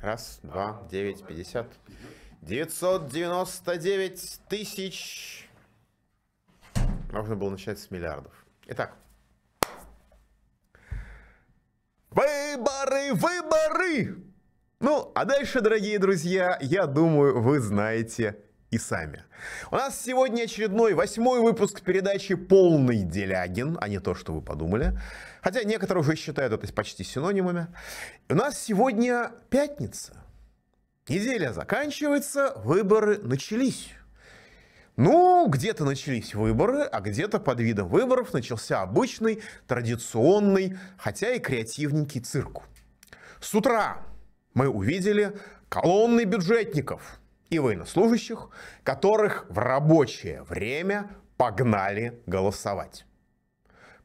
Раз, два, девять, пятьдесят. Девятьсот девяносто девять тысяч. Можно было начать с миллиардов. Итак. Выборы, выборы! Ну, а дальше, дорогие друзья, я думаю, вы знаете и сами. У нас сегодня очередной восьмой выпуск передачи «Полный Делягин», а не то, что вы подумали. Хотя некоторые уже считают это почти синонимами. У нас сегодня пятница. Неделя заканчивается, выборы начались. Ну, где-то начались выборы, а где-то под видом выборов начался обычный, традиционный, хотя и креативненький цирк. С утра мы увидели колонны бюджетников – и военнослужащих, которых в рабочее время погнали голосовать.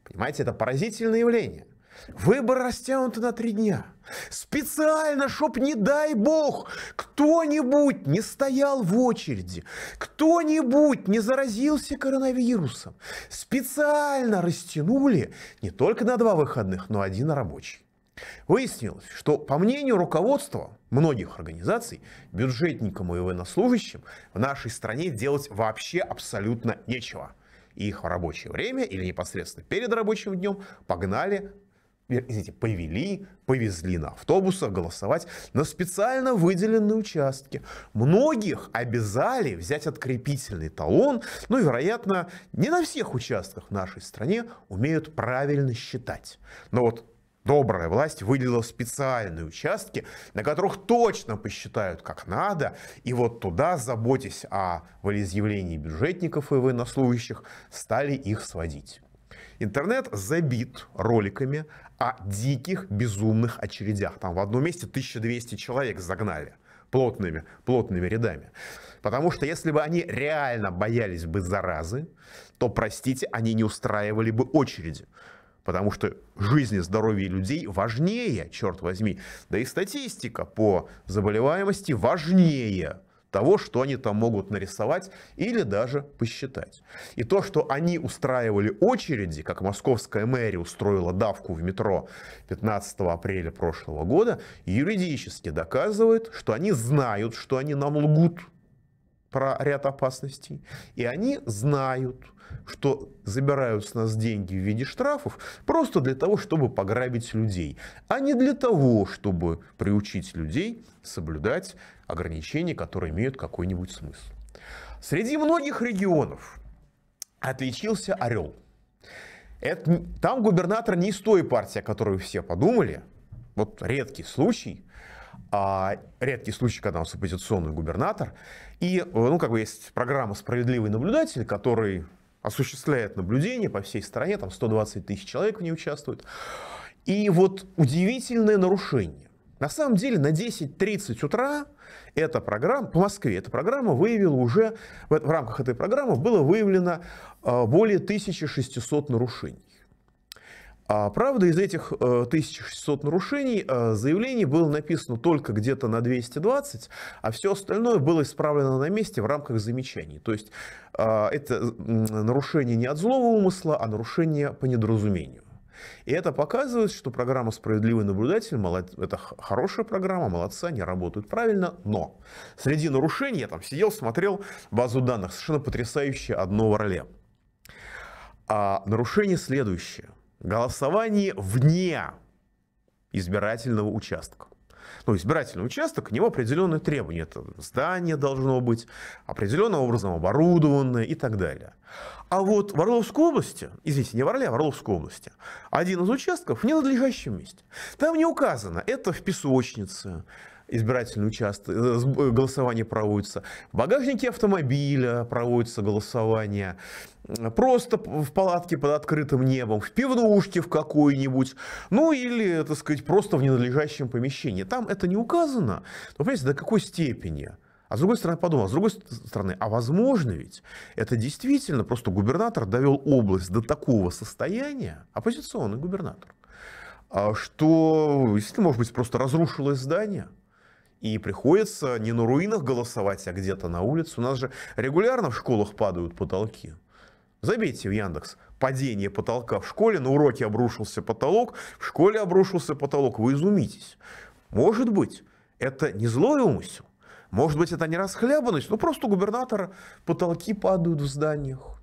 Понимаете, это поразительное явление. Выборы растянуты на три дня. Специально, чтоб, не дай бог, кто-нибудь не стоял в очереди, кто-нибудь не заразился коронавирусом. Специально растянули не только на два выходных, но один рабочий. Выяснилось, что, по мнению руководства многих организаций, бюджетникам и военнослужащим в нашей стране делать вообще абсолютно нечего. их в рабочее время или непосредственно перед рабочим днем погнали, извините, повели, повезли на автобусах голосовать на специально выделенные участки. Многих обязали взять открепительный талон, ну и, вероятно, не на всех участках в нашей стране умеют правильно считать. Но вот Добрая власть выделила специальные участки, на которых точно посчитают как надо, и вот туда, заботясь о волеизъявлении бюджетников и военнослужащих, стали их сводить. Интернет забит роликами о диких, безумных очередях. Там в одном месте 1200 человек загнали плотными, плотными рядами. Потому что если бы они реально боялись бы заразы, то, простите, они не устраивали бы очереди. Потому что жизнь и здоровье людей важнее, черт возьми. Да и статистика по заболеваемости важнее того, что они там могут нарисовать или даже посчитать. И то, что они устраивали очереди, как московская мэрия устроила давку в метро 15 апреля прошлого года, юридически доказывает, что они знают, что они нам лгут про ряд опасностей. И они знают, что забирают с нас деньги в виде штрафов просто для того, чтобы пограбить людей, а не для того, чтобы приучить людей соблюдать ограничения, которые имеют какой-нибудь смысл. Среди многих регионов отличился Орел. Это, там губернатор не из той партии, о которой все подумали. Вот редкий случай. А, редкий случай, когда у нас оппозиционный губернатор. И, э, ну, как бы есть программа «Справедливый наблюдатель», который осуществляет наблюдение по всей стране, там 120 тысяч человек в ней участвуют. И вот удивительное нарушение. На самом деле на 10.30 утра эта программа, по Москве эта программа выявила уже, в рамках этой программы было выявлено э, более 1600 нарушений. А правда, из этих 1600 э, нарушений э, заявлений было написано только где-то на 220, а все остальное было исправлено на месте в рамках замечаний. То есть э, это нарушение не от злого умысла, а нарушение по недоразумению. И это показывает, что программа «Справедливый наблюдатель» это хорошая программа, молодцы, они работают правильно, но среди нарушений я там сидел, смотрел базу данных, совершенно потрясающее одно в Орле. А нарушение следующее. Голосование вне избирательного участка. Ну, избирательный участок, к нему определенные требования. Это здание должно быть определенным образом оборудованное и так далее. А вот в Орловской области, извините, не в Орле, а в Орловской области, один из участков в ненадлежащем месте. Там не указано, это в песочнице, избирательные участки, э, э, голосование проводится, в багажнике автомобиля проводится голосование, просто в палатке под открытым небом, в пивнушке в какой-нибудь, ну или, так сказать, просто в ненадлежащем помещении. Там это не указано, но понимаете, до какой степени? А с другой стороны, подумал, а с другой стороны, а возможно ведь, это действительно просто губернатор довел область до такого состояния, оппозиционный губернатор, а, что, если, может быть, просто разрушилось здание, и приходится не на руинах голосовать, а где-то на улице. У нас же регулярно в школах падают потолки. Забейте в Яндекс падение потолка в школе, на уроке обрушился потолок, в школе обрушился потолок, вы изумитесь. Может быть, это не злой умысел, может быть, это не расхлябанность, но ну, просто у губернатора потолки падают в зданиях.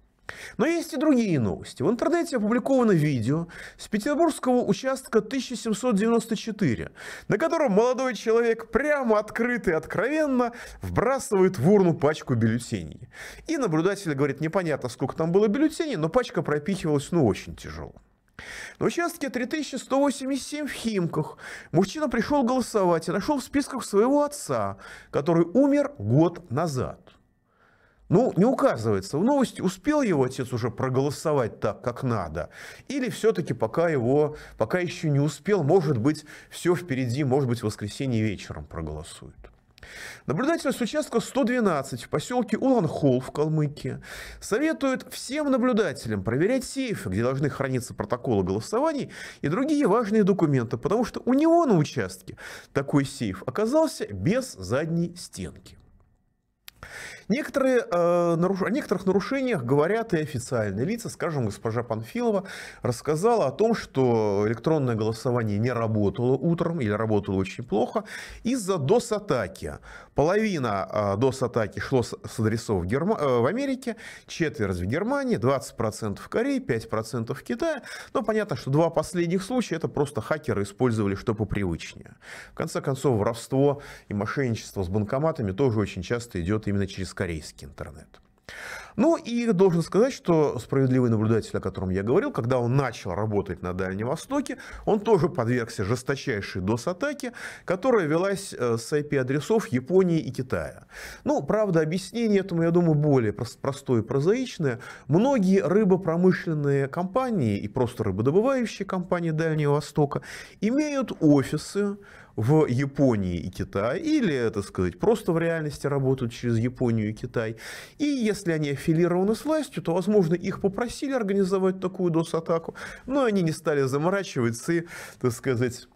Но есть и другие новости. В интернете опубликовано видео с петербургского участка 1794, на котором молодой человек прямо открыто и откровенно вбрасывает в урну пачку бюллетеней. И наблюдатель говорит, непонятно, сколько там было бюллетеней, но пачка пропихивалась ну очень тяжело. На участке 3187 в Химках мужчина пришел голосовать и нашел в списках своего отца, который умер год назад. Ну, не указывается в новости, успел его отец уже проголосовать так, как надо, или все-таки пока его, пока еще не успел, может быть, все впереди, может быть, в воскресенье вечером проголосуют. Наблюдательность участка 112 в поселке Улан-Хол в Калмыкии советует всем наблюдателям проверять сейфы, где должны храниться протоколы голосований и другие важные документы, потому что у него на участке такой сейф оказался без задней стенки. Некоторые, э, наруш... О некоторых нарушениях говорят и официальные лица. Скажем, госпожа Панфилова рассказала о том, что электронное голосование не работало утром или работало очень плохо из-за DOS-атаки. Половина э, DOS-атаки шло с, с адресов Герма... э, в Америке, четверть в Германии, 20% в Корее, 5% в Китае. Но понятно, что два последних случая это просто хакеры использовали что попривычнее. В конце концов, воровство и мошенничество с банкоматами тоже очень часто идет именно через корейский интернет. Ну и должен сказать, что справедливый наблюдатель, о котором я говорил, когда он начал работать на Дальнем Востоке, он тоже подвергся жесточайшей DOS-атаке, которая велась э, с IP-адресов Японии и Китая. Ну, правда, объяснение этому, я думаю, более простое и прозаичное. Многие рыбопромышленные компании и просто рыбодобывающие компании Дальнего Востока имеют офисы в Японии и Китае, или, так сказать, просто в реальности работают через Японию и Китай. И если они аффилированы с властью, то, возможно, их попросили организовать такую DOS-атаку, но они не стали заморачиваться и, так сказать,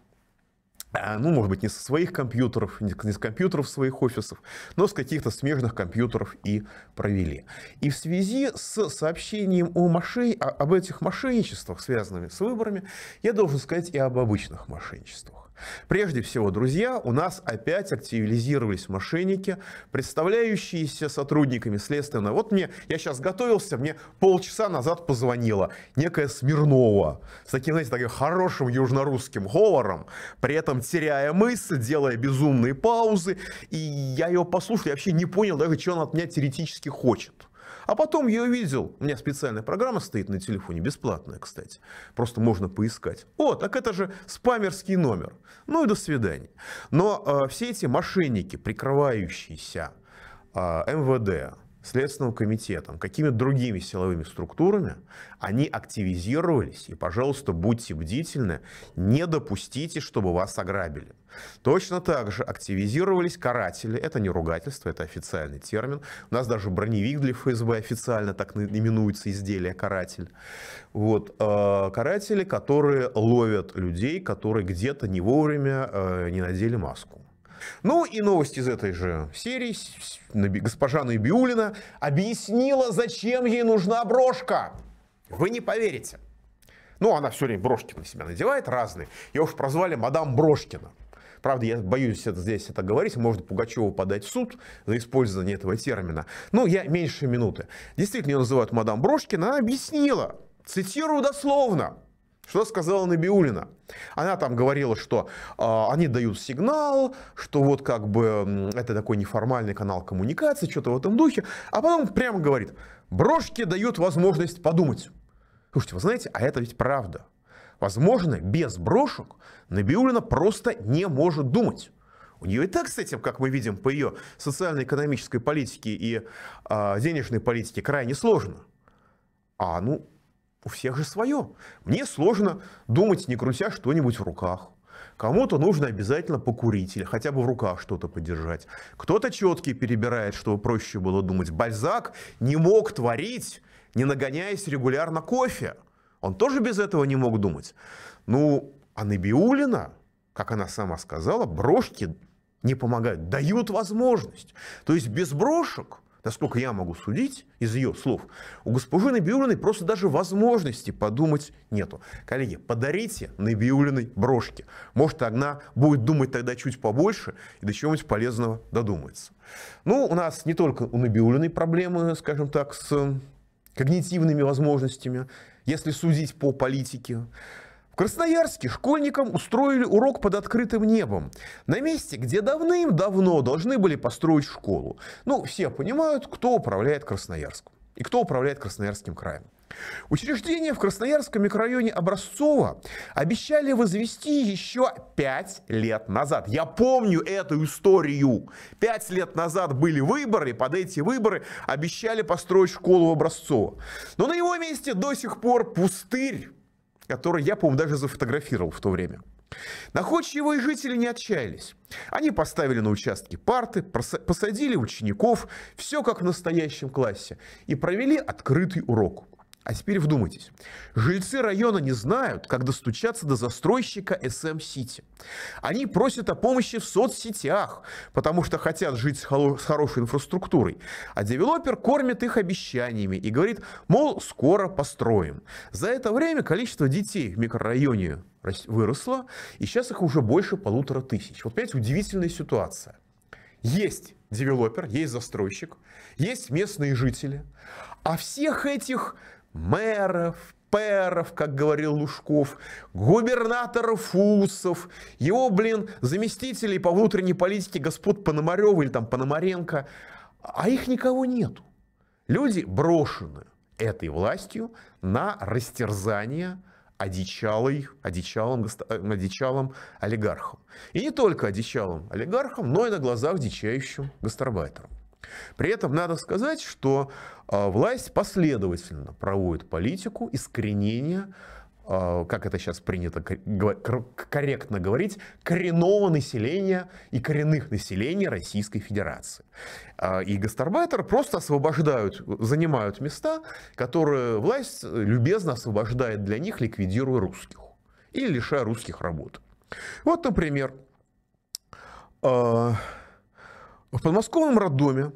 а, ну, может быть, не со своих компьютеров, не с компьютеров своих офисов, но с каких-то смежных компьютеров и провели. И в связи с сообщением о мошен... об этих мошенничествах, связанными с выборами, я должен сказать и об обычных мошенничествах. Прежде всего, друзья, у нас опять активизировались мошенники, представляющиеся сотрудниками следственного. Вот мне, я сейчас готовился, мне полчаса назад позвонила некая Смирнова с таким, знаете, таким хорошим южнорусским говором, при этом теряя мысль, делая безумные паузы, и я ее послушал, я вообще не понял даже, что она от меня теоретически хочет. А потом я увидел, у меня специальная программа стоит на телефоне, бесплатная, кстати. Просто можно поискать. О, так это же спамерский номер. Ну и до свидания. Но э, все эти мошенники, прикрывающиеся э, МВД, Следственным комитетом, какими-то другими силовыми структурами, они активизировались. И, пожалуйста, будьте бдительны, не допустите, чтобы вас ограбили. Точно так же активизировались каратели. Это не ругательство, это официальный термин. У нас даже броневик для ФСБ официально так именуется изделие каратель. Вот, э, каратели, которые ловят людей, которые где-то не вовремя э, не надели маску. Ну и новость из этой же серии. Госпожа Набиулина объяснила, зачем ей нужна брошка. Вы не поверите. Ну, она все время брошки на себя надевает разные. Ее уж прозвали мадам Брошкина. Правда, я боюсь это, здесь это говорить, может Пугачеву подать в суд за использование этого термина. Но ну, я меньше минуты. Действительно, ее называют мадам Брошкина, она объяснила, цитирую дословно, что сказала Набиулина? Она там говорила, что э, они дают сигнал, что вот как бы это такой неформальный канал коммуникации, что-то в этом духе. А потом прямо говорит, брошки дают возможность подумать. Слушайте, вы знаете, а это ведь правда. Возможно, без брошек Набиулина просто не может думать. У нее и так с этим, как мы видим, по ее социально-экономической политике и э, денежной политике крайне сложно. А ну, у всех же свое. Мне сложно думать, не крутя что-нибудь в руках. Кому-то нужно обязательно покурить или хотя бы в руках что-то подержать. Кто-то четкий перебирает, чтобы проще было думать. Бальзак не мог творить, не нагоняясь регулярно кофе. Он тоже без этого не мог думать. Ну, а Набиулина, как она сама сказала, брошки не помогают, дают возможность. То есть без брошек – насколько я могу судить из ее слов, у госпожи Набиулиной просто даже возможности подумать нету. Коллеги, подарите Набиулиной брошки. Может, она будет думать тогда чуть побольше и до чего-нибудь полезного додумается. Ну, у нас не только у Набиулиной проблемы, скажем так, с когнитивными возможностями, если судить по политике. В Красноярске школьникам устроили урок под открытым небом. На месте, где давным-давно должны были построить школу. Ну, все понимают, кто управляет Красноярском и кто управляет Красноярским краем. Учреждения в Красноярском микрорайоне Образцова обещали возвести еще пять лет назад. Я помню эту историю. Пять лет назад были выборы, под эти выборы обещали построить школу в Образцово, Но на его месте до сих пор пустырь который я, по-моему, даже зафотографировал в то время. Находчивые жители не отчаялись. Они поставили на участке парты, посадили учеников, все как в настоящем классе, и провели открытый урок. А теперь вдумайтесь. Жильцы района не знают, как достучаться до застройщика СМ-Сити. Эм Они просят о помощи в соцсетях, потому что хотят жить с, хо- с хорошей инфраструктурой. А девелопер кормит их обещаниями и говорит, мол, скоро построим. За это время количество детей в микрорайоне выросло, и сейчас их уже больше полутора тысяч. Вот опять удивительная ситуация. Есть девелопер, есть застройщик, есть местные жители. А всех этих мэров, пэров, как говорил Лужков, губернаторов Фусов, его, блин, заместителей по внутренней политике господ Пономарева или там Пономаренко, а их никого нету. Люди брошены этой властью на растерзание одичалой, одичалым, э, одичалым олигархам. И не только одичалым олигархам, но и на глазах дичающим гастарбайтерам. При этом надо сказать, что а, власть последовательно проводит политику искоренения, а, как это сейчас принято корректно говорить, коренного населения и коренных населения Российской Федерации. А, и гастарбайтеры просто освобождают, занимают места, которые власть э, любезно освобождает для них, ликвидируя русских или лишая русских работы. Вот, например, в подмосковном роддоме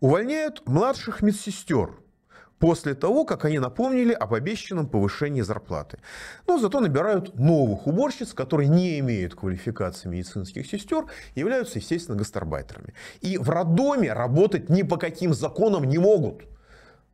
увольняют младших медсестер после того, как они напомнили об обещанном повышении зарплаты. Но зато набирают новых уборщиц, которые не имеют квалификации медицинских сестер, являются, естественно, гастарбайтерами. И в роддоме работать ни по каким законам не могут.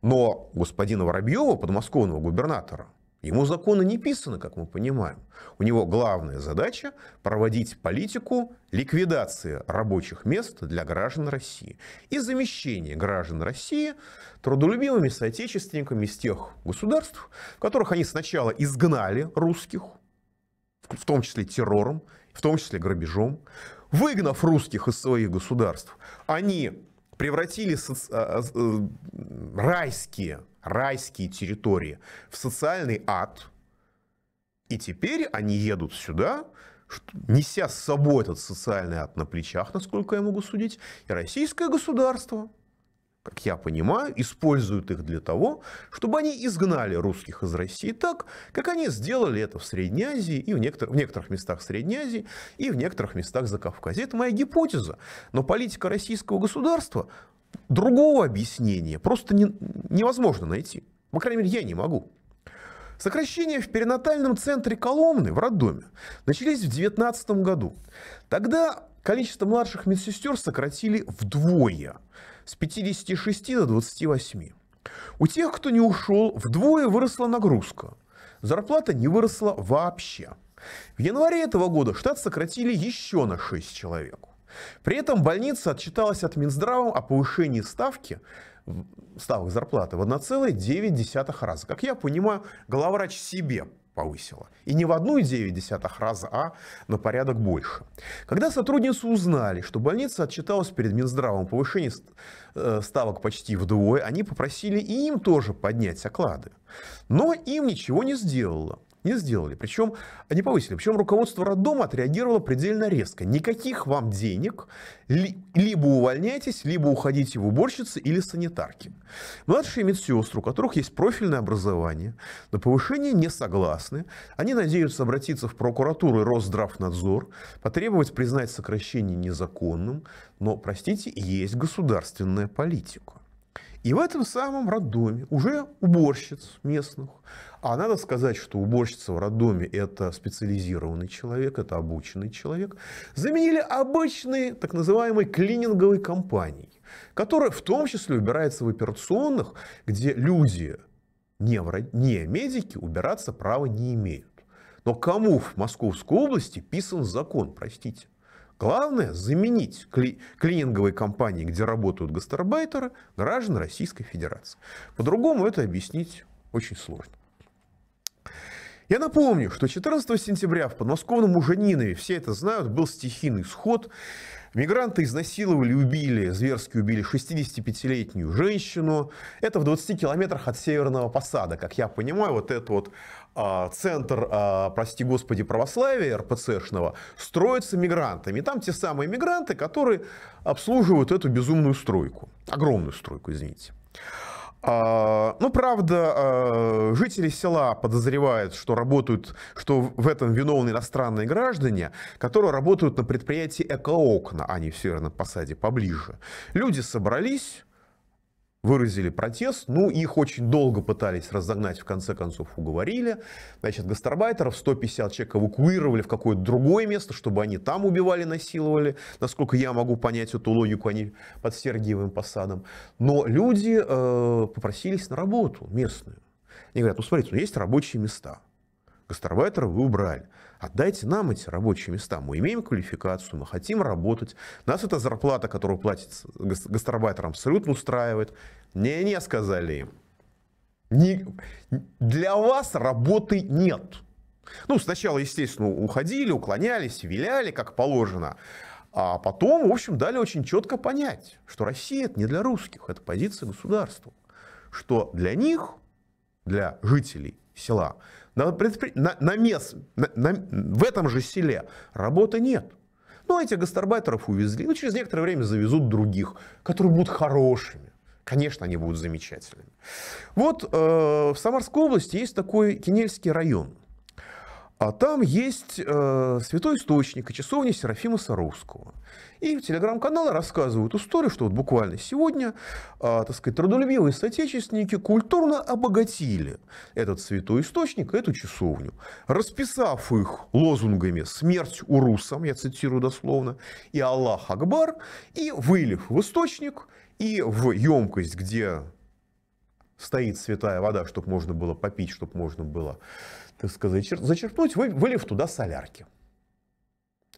Но господина Воробьева, подмосковного губернатора, Ему законы не писаны, как мы понимаем. У него главная задача – проводить политику ликвидации рабочих мест для граждан России и замещение граждан России трудолюбивыми соотечественниками из тех государств, в которых они сначала изгнали русских, в том числе террором, в том числе грабежом, выгнав русских из своих государств, они превратили а, а, э, райские райские территории, в социальный ад. И теперь они едут сюда, неся с собой этот социальный ад на плечах, насколько я могу судить, и российское государство, как я понимаю, используют их для того, чтобы они изгнали русских из России так, как они сделали это в Средней Азии и в некоторых, в некоторых местах Средней Азии и в некоторых местах Закавказья. Это моя гипотеза. Но политика российского государства Другого объяснения просто не, невозможно найти. По крайней мере, я не могу. Сокращения в перинатальном центре Коломны в роддоме начались в 2019 году. Тогда количество младших медсестер сократили вдвое, с 56 до 28. У тех, кто не ушел, вдвое выросла нагрузка. Зарплата не выросла вообще. В январе этого года штат сократили еще на 6 человек. При этом больница отчиталась от Минздрава о повышении ставки ставок зарплаты в 1,9 раза. Как я понимаю, главврач себе повысила. И не в 1,9 раза, а на порядок больше. Когда сотрудницы узнали, что больница отчиталась перед Минздравом о повышении э, ставок почти вдвое, они попросили и им тоже поднять оклады. Но им ничего не сделала не сделали. Причем не повысили. Причем руководство роддома отреагировало предельно резко. Никаких вам денег. либо увольняйтесь, либо уходите в уборщицы или санитарки. Младшие медсестры, у которых есть профильное образование, на повышение не согласны. Они надеются обратиться в прокуратуру и Росздравнадзор, потребовать признать сокращение незаконным. Но, простите, есть государственная политика. И в этом самом роддоме уже уборщиц местных а надо сказать, что уборщица в роддоме – это специализированный человек, это обученный человек. Заменили обычной так называемой клининговой компанией, которая в том числе убирается в операционных, где люди, не, не медики, убираться права не имеют. Но кому в Московской области писан закон, простите? Главное – заменить кли клининговые компании, где работают гастарбайтеры, граждан Российской Федерации. По-другому это объяснить очень сложно. Я напомню, что 14 сентября в подмосковном Ужанинове, все это знают, был стихийный сход. Мигранты изнасиловали, убили, зверски убили 65-летнюю женщину. Это в 20 километрах от Северного Посада. Как я понимаю, вот этот вот а, центр, а, прости господи, православия РПЦшного строится мигрантами. там те самые мигранты, которые обслуживают эту безумную стройку. Огромную стройку, извините. А, ну, правда, а, жители села подозревают, что работают, что в этом виновны иностранные граждане, которые работают на предприятии «Экоокна», а не в Северном Посаде, поближе. Люди собрались, выразили протест, ну их очень долго пытались разогнать, в конце концов уговорили. Значит, гастарбайтеров 150 человек эвакуировали в какое-то другое место, чтобы они там убивали, насиловали. Насколько я могу понять эту логику, они под Сергиевым посадом. Но люди э, попросились на работу местную. Они говорят, ну смотрите, ну есть рабочие места. Гастарбайтеров вы убрали. Отдайте нам эти рабочие места. Мы имеем квалификацию, мы хотим работать. Нас эта зарплата, которую платит гастарбайтерам, абсолютно устраивает. Не-не, сказали им. Не, для вас работы нет. Ну, сначала, естественно, уходили, уклонялись, виляли, как положено. А потом, в общем, дали очень четко понять, что Россия это не для русских, это позиция государства. Что для них, для жителей села, на, на, мест, на, на, в этом же селе работы нет. Ну, а этих гастарбайтеров увезли, ну, через некоторое время завезут других, которые будут хорошими. Конечно, они будут замечательными. Вот э, в Самарской области есть такой Кинельский район. А там есть э, святой источник и часовня Серафима Саровского. И в телеграм-канале рассказывают историю, что вот буквально сегодня, э, так сказать, трудолюбивые соотечественники культурно обогатили этот святой источник, эту часовню, расписав их лозунгами «Смерть урусам», я цитирую дословно, и «Аллах Акбар», и вылив в источник, и в емкость, где стоит святая вода, чтобы можно было попить, чтобы можно было так сказать, зачерпнуть, вылив туда солярки.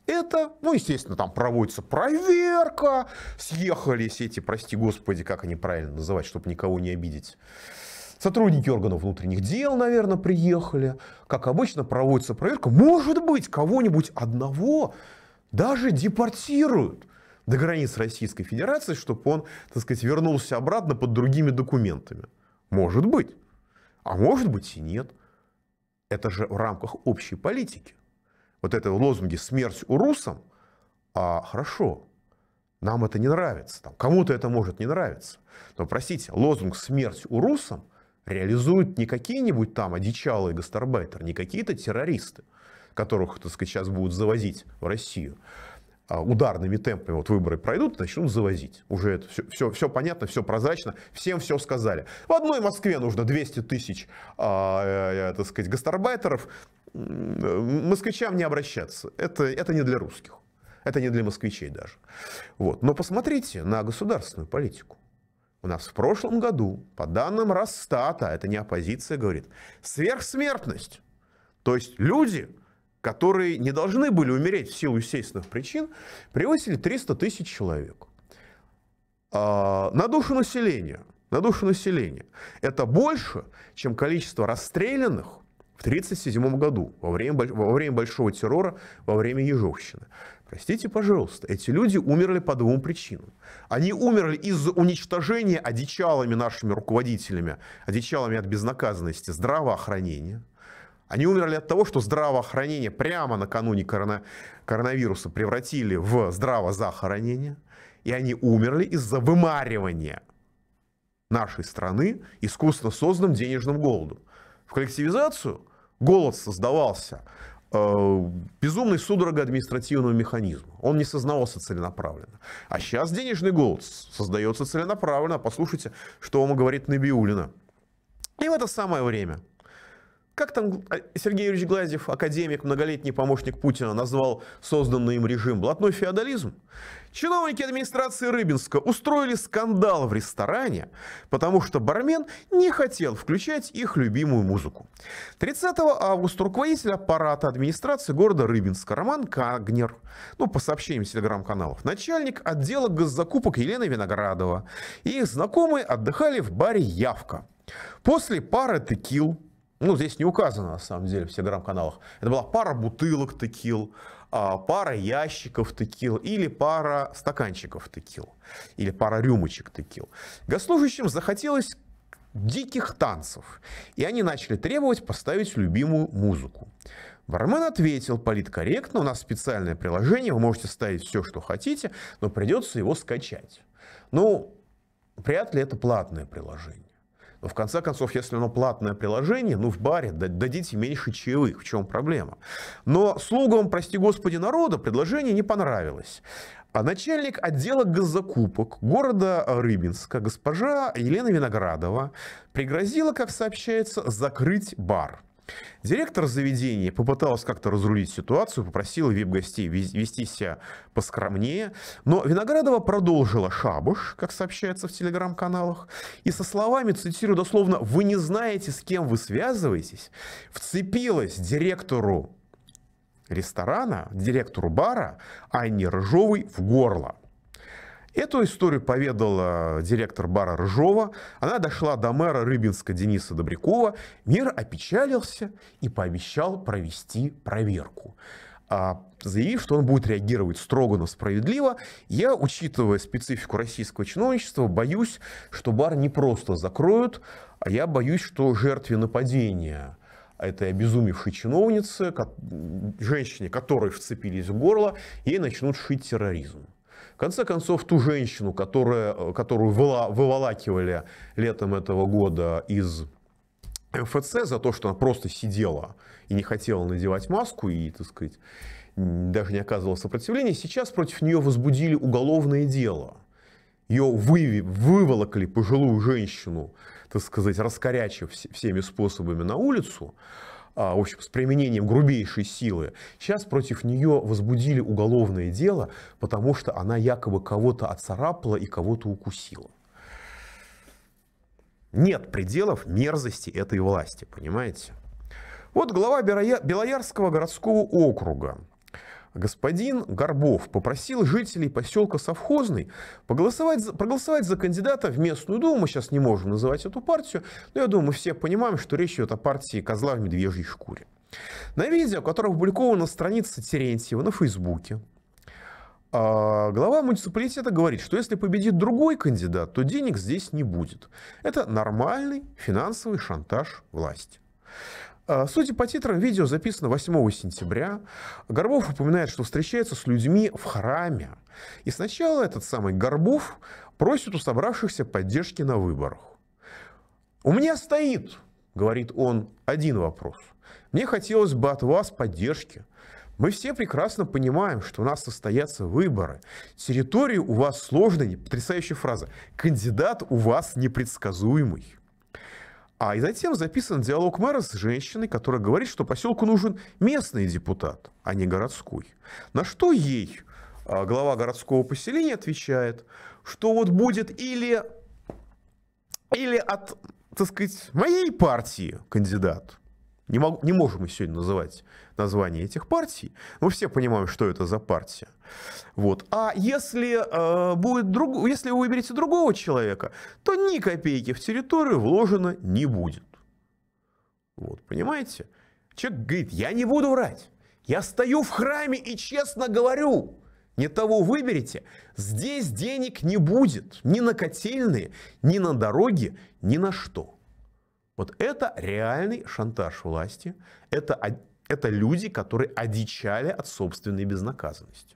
Это, ну, естественно, там проводится проверка, съехались эти, прости господи, как они правильно называть, чтобы никого не обидеть. Сотрудники органов внутренних дел, наверное, приехали. Как обычно, проводится проверка. Может быть, кого-нибудь одного даже депортируют до границ Российской Федерации, чтобы он, так сказать, вернулся обратно под другими документами. Может быть. А может быть и нет. Это же в рамках общей политики. Вот это лозунги «смерть у русам», а хорошо, нам это не нравится, кому-то это может не нравиться. Но, простите, лозунг «смерть у русам» реализуют не какие-нибудь там одичалые гастарбайтеры, не какие-то террористы, которых, так сказать, сейчас будут завозить в Россию, а, ударными темпами вот выборы пройдут, начнут завозить. Уже это все, все, все понятно, все прозрачно, всем все сказали. В одной Москве нужно 200 тысяч, а, э, э, так сказать, гастарбайтеров. Э, москвичам не обращаться. Это, это не для русских. Это не для москвичей даже. Вот. Но посмотрите на государственную политику. У нас в прошлом году, по данным Росстата, это не оппозиция говорит, сверхсмертность. То есть люди которые не должны были умереть в силу естественных причин, превысили 300 тысяч человек. А, на душу населения, на душу населения. Это больше, чем количество расстрелянных в 1937 году, во время, во время Большого террора, во время Ежовщины. Простите, пожалуйста, эти люди умерли по двум причинам. Они умерли из-за уничтожения одичалыми нашими руководителями, одичалыми от безнаказанности здравоохранения – они умерли от того, что здравоохранение прямо накануне корона, коронавируса превратили в здравозахоронение. И они умерли из-за вымаривания нашей страны искусственно созданным денежным голодом. В коллективизацию голод создавался э, безумной судорогой административного механизма. Он не сознавался целенаправленно. А сейчас денежный голод создается целенаправленно. А послушайте, что вам говорит Набиулина. И в это самое время как там а, Сергей Юрьевич Глазев, академик, многолетний помощник Путина, назвал созданный им режим блатной феодализм? Чиновники администрации Рыбинска устроили скандал в ресторане, потому что бармен не хотел включать их любимую музыку. 30 августа руководитель аппарата администрации города Рыбинска Роман Кагнер, ну, по сообщениям телеграм-каналов, начальник отдела госзакупок Елена Виноградова и их знакомые отдыхали в баре «Явка». После пары текил ну, здесь не указано, на самом деле, в телеграм-каналах. Это была пара бутылок текил, а, пара ящиков текил или пара стаканчиков текил, или пара рюмочек текил. Госслужащим захотелось диких танцев, и они начали требовать поставить любимую музыку. Бармен ответил, политкорректно, у нас специальное приложение, вы можете ставить все, что хотите, но придется его скачать. Ну, вряд ли это платное приложение. Но в конце концов, если оно платное приложение, ну в баре дадите меньше чаевых, в чем проблема. Но слугам, прости господи, народа предложение не понравилось. А начальник отдела госзакупок города Рыбинска, госпожа Елена Виноградова, пригрозила, как сообщается, закрыть бар – Директор заведения попыталась как-то разрулить ситуацию, попросила вип-гостей вести себя поскромнее, но Виноградова продолжила шабуш, как сообщается в телеграм-каналах, и со словами, цитирую дословно, «Вы не знаете, с кем вы связываетесь», вцепилась директору ресторана, директору бара Анне Рыжовой в горло – Эту историю поведала директор бара Рыжова. Она дошла до мэра Рыбинска Дениса Добрякова. Мир опечалился и пообещал провести проверку а, заявив, что он будет реагировать строго, но справедливо. Я, учитывая специфику российского чиновничества, боюсь, что бар не просто закроют, а я боюсь, что жертве нападения этой обезумевшей чиновницы, женщине, которой вцепились в горло, ей начнут шить терроризм. В конце концов, ту женщину, которая, э, которую выволакивали летом этого года из МФЦ за то, что она просто сидела и не хотела надевать маску и, так сказать, даже не оказывала сопротивления, сейчас против нее возбудили уголовное дело. Ее вы, выволокли, пожилую женщину, так сказать, раскорячив всеми способами на улицу. А, в общем, с применением грубейшей силы, сейчас против нее возбудили уголовное дело, потому что она якобы кого-то отцарапала и кого-то укусила. Нет пределов мерзости этой власти, понимаете? Вот глава Белоярского городского округа господин Горбов попросил жителей поселка Совхозный проголосовать, за, проголосовать за кандидата в местную думу. Мы сейчас не можем называть эту партию, но я думаю, мы все понимаем, что речь идет о партии козла в медвежьей шкуре. На видео, которое опубликовано страница Терентьева на Фейсбуке, а, глава муниципалитета говорит, что если победит другой кандидат, то денег здесь не будет. Это нормальный финансовый шантаж власти. А, судя по титрам, видео записано 8 сентября. Горбов упоминает, что встречается с людьми в храме. И сначала этот самый Горбов просит у собравшихся поддержки на выборах. «У меня стоит, — говорит он, — один вопрос. Мне хотелось бы от вас поддержки. Мы все прекрасно понимаем, что у нас состоятся выборы. Территорию у вас сложная, потрясающая фраза. Кандидат у вас непредсказуемый. А и затем записан диалог мэра с женщиной, которая говорит, что поселку нужен местный депутат, а не городской. На что ей а, глава городского поселения отвечает, что вот будет или, или от, так сказать, моей партии кандидат, не, могу, не можем мы сегодня называть название этих партий, мы все понимаем, что это за партия. Вот. А если, э, будет друг, если вы выберете другого человека, то ни копейки в территорию вложено не будет. Вот, понимаете? Человек говорит, я не буду врать. Я стою в храме и честно говорю, не того выберете, здесь денег не будет ни на котельные, ни на дороги, ни на что. Вот это реальный шантаж власти. Это, это люди, которые одичали от собственной безнаказанности.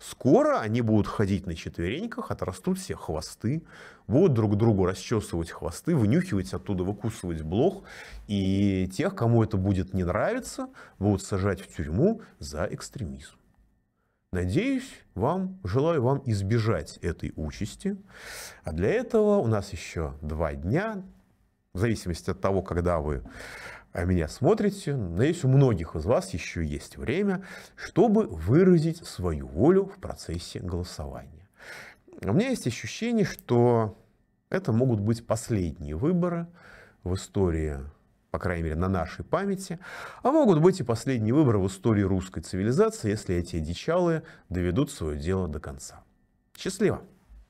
Скоро они будут ходить на четвереньках, отрастут все хвосты, будут друг другу расчесывать хвосты, внюхивать оттуда, выкусывать блох. И тех, кому это будет не нравиться, будут сажать в тюрьму за экстремизм. Надеюсь, вам желаю вам избежать этой участи. А для этого у нас еще два дня в зависимости от того, когда вы э, меня смотрите, надеюсь, у многих из вас еще есть время, чтобы выразить свою волю в процессе голосования. У меня есть ощущение, что это могут быть последние выборы в истории, по крайней мере, на нашей памяти, а могут быть и последние выборы в истории русской цивилизации, если эти дичалые доведут свое дело до конца. Счастливо!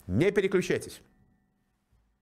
Не переключайтесь!